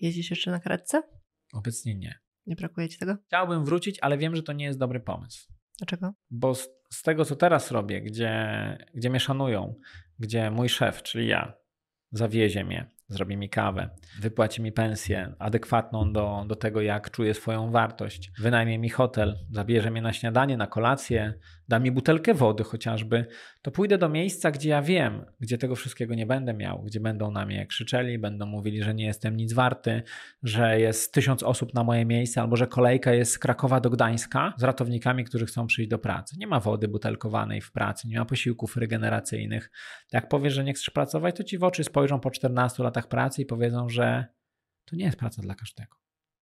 Jeździsz jeszcze na karetce? Obecnie nie. Nie brakuje ci tego? Chciałbym wrócić, ale wiem, że to nie jest dobry pomysł. Dlaczego? Bo z, z tego, co teraz robię, gdzie, gdzie mnie szanują, gdzie mój szef, czyli ja, zawiezie mnie, zrobi mi kawę, wypłaci mi pensję adekwatną do, do tego, jak czuję swoją wartość, wynajmie mi hotel, zabierze mnie na śniadanie, na kolację, da mi butelkę wody chociażby, to pójdę do miejsca, gdzie ja wiem, gdzie tego wszystkiego nie będę miał, gdzie będą na mnie krzyczeli, będą mówili, że nie jestem nic warty, że jest tysiąc osób na moje miejsce, albo że kolejka jest z Krakowa do Gdańska z ratownikami, którzy chcą przyjść do pracy. Nie ma wody butelkowanej w pracy, nie ma posiłków regeneracyjnych. Jak powiesz, że nie chcesz pracować, to ci w oczy spojrzą po 14 latach latach pracy i powiedzą, że to nie jest praca dla każdego.